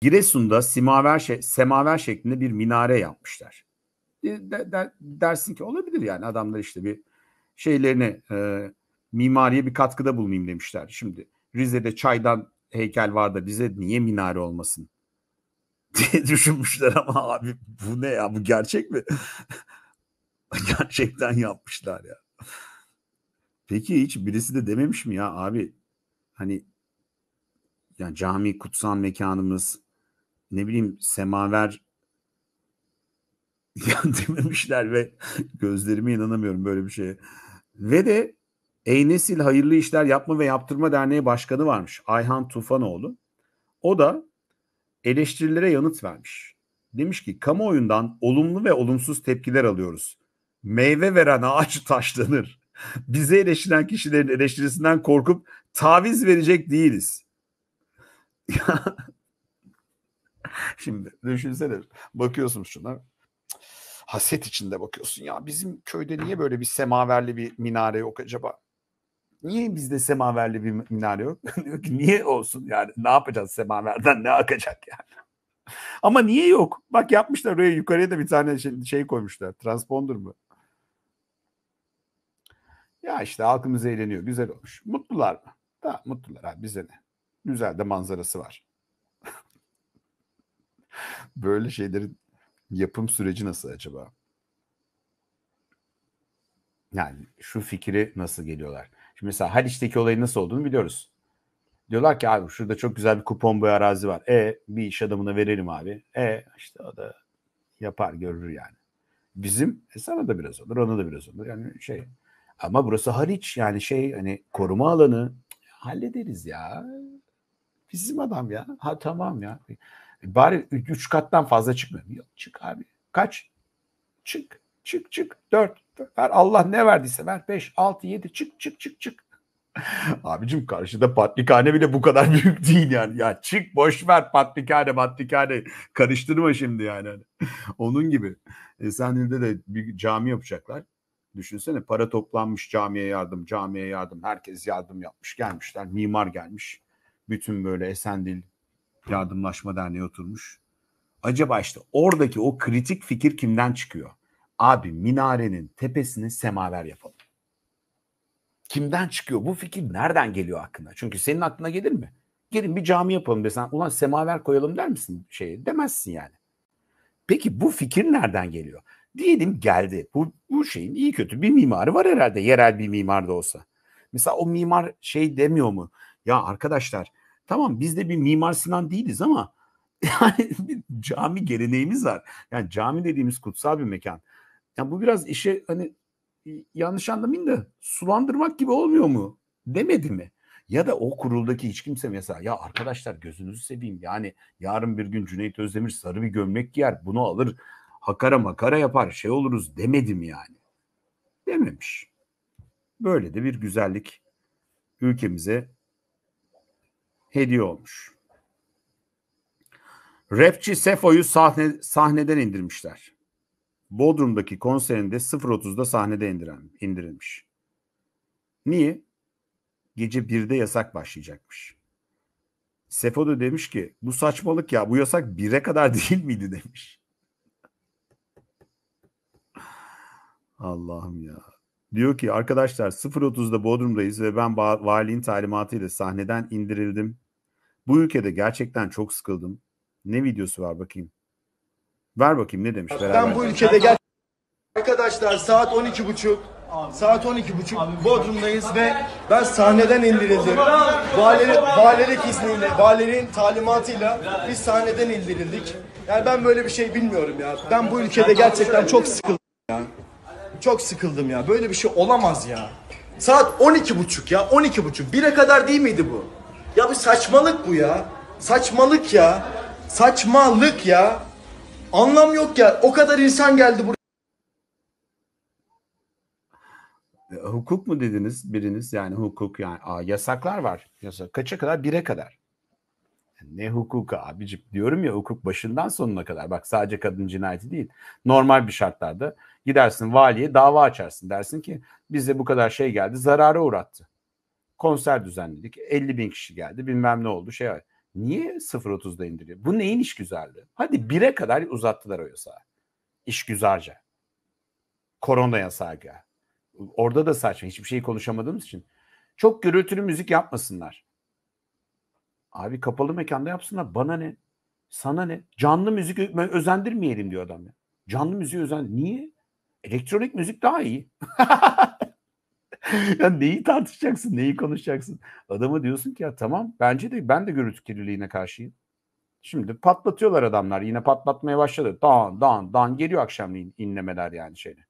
Giresun'da simaver, şe semaver şeklinde bir minare yapmışlar. E, de, de, dersin ki olabilir yani adamlar işte bir şeylerine e, mimariye bir katkıda bulunayım demişler. Şimdi Rize'de çaydan heykel var da bize niye minare olmasın diye düşünmüşler ama abi bu ne ya bu gerçek mi? Gerçekten yapmışlar ya. Peki hiç birisi de dememiş mi ya abi hani yani cami kutsal mekanımız ne bileyim semaver dememişler ve gözlerime inanamıyorum böyle bir şeye. Ve de Ey Nesil Hayırlı İşler Yapma ve Yaptırma Derneği Başkanı varmış Ayhan Tufanoğlu. O da eleştirilere yanıt vermiş. Demiş ki kamuoyundan olumlu ve olumsuz tepkiler alıyoruz. Meyve veren ağaç taşlanır. Bize eleştiren kişilerin eleştirisinden korkup taviz verecek değiliz. Şimdi düşünsene bakıyorsun şuna haset içinde bakıyorsun. Ya bizim köyde niye böyle bir semaverli bir minare yok acaba? Niye bizde semaverli bir minare yok? Diyor ki niye olsun yani ne yapacağız semaverden ne akacak yani? Ama niye yok? Bak yapmışlar oraya yukarıya da bir tane şey, şey koymuşlar. Transponder mı? Ya işte halkımız eğleniyor. Güzel olmuş. Mutlular mı? Tamam mutlular abi bize ne? Güzel de manzarası var. Böyle şeylerin yapım süreci nasıl acaba? Yani şu fikri nasıl geliyorlar? Şimdi mesela Haliç'teki olayın nasıl olduğunu biliyoruz. Diyorlar ki abi şurada çok güzel bir kupon boy arazi var. E bir iş adamına verelim abi. E işte o da yapar görür yani. Bizim e sana da biraz olur ona da biraz olur. Yani şey ama burası hariç yani şey hani koruma alanı hallederiz ya. Bizim adam ya. Ha tamam ya. Bari 3 kattan fazla çıkmıyor. Yok çık abi. Kaç? Çık. Çık çık. 4. Ver Allah ne verdiyse ver. 5, 6, 7. Çık çık çık çık. Abicim karşıda patrikhane bile bu kadar büyük değil yani. Ya çık boş ver patrikhane patrikhane karıştırma şimdi yani. Onun gibi. E, Senil'de de bir cami yapacaklar. Düşünsene para toplanmış camiye yardım, camiye yardım. Herkes yardım yapmış gelmişler. Mimar gelmiş. Bütün böyle Esendil, Yardımlaşma Derneği oturmuş. Acaba işte oradaki o kritik fikir kimden çıkıyor? Abi minarenin tepesini semaver yapalım. Kimden çıkıyor? Bu fikir nereden geliyor aklına? Çünkü senin aklına gelir mi? Gelin bir cami yapalım desen ulan semaver koyalım der misin? Şey, demezsin yani. Peki bu fikir nereden geliyor? Diyelim geldi. Bu, bu şeyin iyi kötü bir mimarı var herhalde yerel bir mimar da olsa. Mesela o mimar şey demiyor mu? Ya arkadaşlar Tamam biz de bir Mimar Sinan değiliz ama yani bir cami geleneğimiz var. Yani cami dediğimiz kutsal bir mekan. Yani bu biraz işe hani yanlış anlamayın da sulandırmak gibi olmuyor mu? Demedi mi? Ya da o kuruldaki hiç kimse mesela ya arkadaşlar gözünüzü seveyim yani yarın bir gün Cüneyt Özdemir sarı bir gömlek giyer bunu alır hakara makara yapar şey oluruz demedim yani. Dememiş. Böyle de bir güzellik ülkemize hediye olmuş. Rapçi Sefo'yu sahne, sahneden indirmişler. Bodrum'daki konserinde 0.30'da sahnede indiren, indirilmiş. Niye? Gece 1'de yasak başlayacakmış. Sefo da demiş ki bu saçmalık ya bu yasak 1'e kadar değil miydi demiş. Allah'ım ya. Diyor ki arkadaşlar 0.30'da Bodrum'dayız ve ben valinin talimatıyla sahneden indirildim. Bu ülkede gerçekten çok sıkıldım. Ne videosu var bakayım. Ver bakayım ne demiş ben beraber. Ben bu ülkede gel Arkadaşlar saat 12.30 Saat 12.30 Bodrum'dayız ve ben sahneden indirildim. Valilik, valilik izniyle, valinin talimatıyla biz sahneden indirildik. Yani ben böyle bir şey bilmiyorum ya. Ben bu ülkede gerçekten çok sıkıldım ya. Çok sıkıldım ya. Böyle bir şey olamaz ya. Saat 12.30 ya 12.30. 1'e kadar değil miydi bu? Ya bu saçmalık bu ya. Saçmalık ya. Saçmalık ya. Anlam yok ya. O kadar insan geldi buraya. E, hukuk mu dediniz biriniz? Yani hukuk yani Aa, yasaklar var. Yasak. Kaça kadar? Bire kadar. E, ne hukuka abicim diyorum ya hukuk başından sonuna kadar. Bak sadece kadın cinayeti değil. Normal bir şartlarda gidersin valiye dava açarsın. Dersin ki bize bu kadar şey geldi zarara uğrattı konser düzenledik. 50 bin kişi geldi bilmem ne oldu şey Niye 0.30'da indiriyor? Bu neyin iş güzeldi? Hadi 1'e kadar uzattılar o yasağı. İş güzelce. Korona yasağı. Orada da saçma. Hiçbir şeyi konuşamadığımız için. Çok gürültülü müzik yapmasınlar. Abi kapalı mekanda yapsınlar. Bana ne? Sana ne? Canlı müzik özendirmeyelim diyor adam ya. Canlı müziği özen... Niye? Elektronik müzik daha iyi. ya neyi tartışacaksın, neyi konuşacaksın? Adama diyorsun ki ya tamam bence de ben de gürültü kirliliğine karşıyım. Şimdi patlatıyorlar adamlar. Yine patlatmaya başladı. Dan dan dan geliyor akşamleyin inlemeler yani şeyle.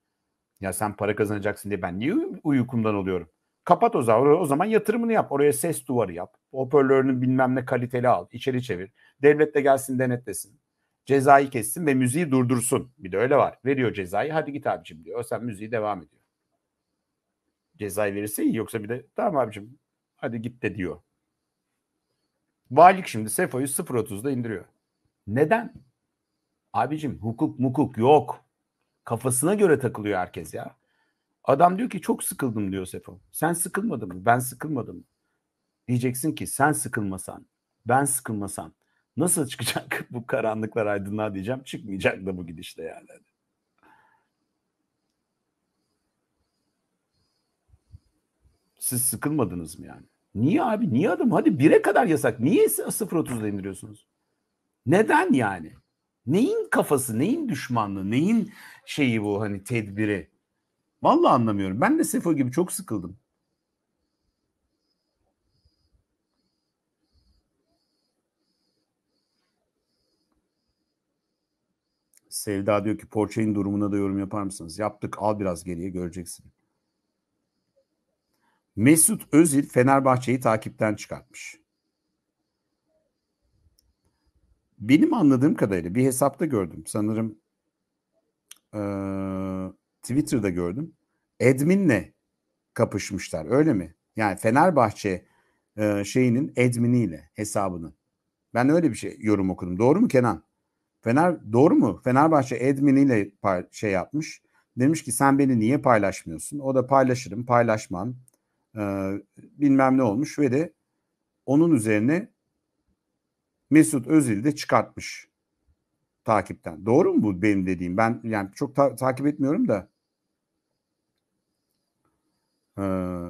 Ya sen para kazanacaksın diye ben niye uykumdan oluyorum? Kapat o zaman. O zaman yatırımını yap. Oraya ses duvarı yap. Hoparlörünü bilmem ne kaliteli al. içeri çevir. Devlet de gelsin denetlesin. Cezayı kessin ve müziği durdursun. Bir de öyle var. Veriyor cezayı. Hadi git abicim diyor. O sen müziği devam ediyor cezayı verirse iyi. Yoksa bir de tamam abicim hadi git de diyor. Valilik şimdi Sefo'yu 0.30'da indiriyor. Neden? Abicim hukuk mukuk yok. Kafasına göre takılıyor herkes ya. Adam diyor ki çok sıkıldım diyor Sefo. Sen sıkılmadın mı? Ben sıkılmadım. mı? Diyeceksin ki sen sıkılmasan, ben sıkılmasan. nasıl çıkacak bu karanlıklar aydınlığa diyeceğim. Çıkmayacak da bu gidişle yani. Siz sıkılmadınız mı yani? Niye abi? Niye adam? Hadi bire kadar yasak. Niye 0.30'da indiriyorsunuz? Neden yani? Neyin kafası, neyin düşmanlığı, neyin şeyi bu hani tedbiri? Vallahi anlamıyorum. Ben de Sefo gibi çok sıkıldım. Sevda diyor ki Porçay'ın durumuna da yorum yapar mısınız? Yaptık al biraz geriye göreceksin. Mesut Özil Fenerbahçe'yi takipten çıkartmış. Benim anladığım kadarıyla bir hesapta gördüm. Sanırım e, Twitter'da gördüm. Adminle kapışmışlar öyle mi? Yani Fenerbahçe e, şeyinin adminiyle hesabının. Ben öyle bir şey yorum okudum. Doğru mu Kenan? Fener doğru mu? Fenerbahçe edminiyle şey yapmış. Demiş ki sen beni niye paylaşmıyorsun? O da paylaşırım, paylaşmam e, bilmem ne olmuş ve de onun üzerine Mesut Özil de çıkartmış takipten. Doğru mu bu benim dediğim? Ben yani çok ta- takip etmiyorum da. Ee,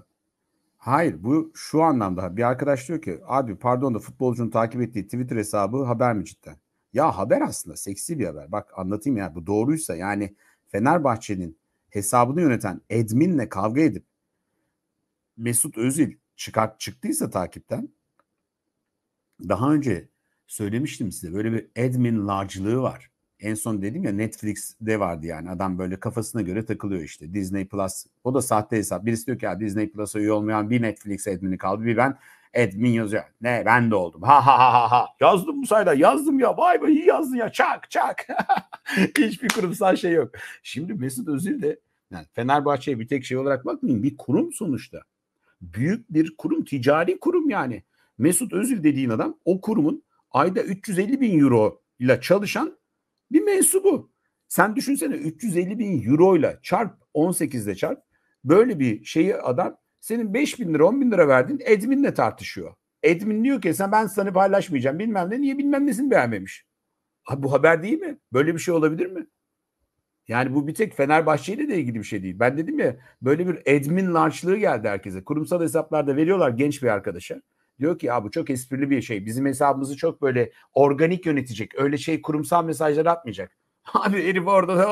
hayır bu şu anlamda bir arkadaş diyor ki abi pardon da futbolcunun takip ettiği Twitter hesabı haber mi cidden? Ya haber aslında seksi bir haber. Bak anlatayım ya bu doğruysa yani Fenerbahçe'nin hesabını yöneten adminle kavga edip Mesut Özil çıkart çıktıysa takipten daha önce söylemiştim size böyle bir admin large'lığı var. En son dedim ya Netflix'de vardı yani adam böyle kafasına göre takılıyor işte Disney Plus. O da sahte hesap. Birisi diyor ki ya Disney Plus'a üye olmayan bir Netflix admini kaldı bir ben admin yazıyor. Ne ben de oldum. Ha ha ha ha Yazdım bu sayede yazdım ya vay be iyi yazdın ya çak çak. Hiçbir kurumsal şey yok. Şimdi Mesut Özil de yani Fenerbahçe'ye bir tek şey olarak bakmayın bir kurum sonuçta büyük bir kurum, ticari kurum yani. Mesut Özil dediğin adam o kurumun ayda 350 bin euro ile çalışan bir mensubu. Sen düşünsene 350 bin euro ile çarp 18'de çarp böyle bir şeyi adam senin 5 bin lira 10 bin lira verdin adminle tartışıyor. Admin diyor ki sen ben sana paylaşmayacağım bilmem ne niye bilmem nesini beğenmemiş. Abi bu haber değil mi? Böyle bir şey olabilir mi? Yani bu bir tek Fenerbahçe ile de ilgili bir şey değil. Ben dedim ya böyle bir admin larçlığı geldi herkese. Kurumsal hesaplarda veriyorlar genç bir arkadaşa. Diyor ki ya bu çok esprili bir şey. Bizim hesabımızı çok böyle organik yönetecek. Öyle şey kurumsal mesajlar atmayacak. Abi herif orada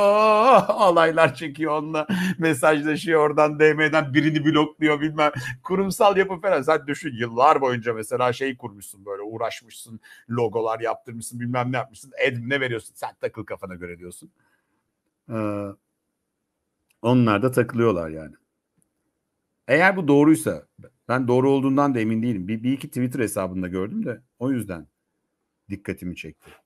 alaylar çekiyor onunla mesajlaşıyor oradan DM'den birini blokluyor bilmem. Kurumsal yapı falan. Sen düşün yıllar boyunca mesela şey kurmuşsun böyle uğraşmışsın logolar yaptırmışsın bilmem ne yapmışsın. Admin'e veriyorsun sen takıl kafana göre diyorsun. Ee, onlar da takılıyorlar yani. Eğer bu doğruysa ben doğru olduğundan da emin değilim. Bir, bir iki Twitter hesabında gördüm de o yüzden dikkatimi çekti.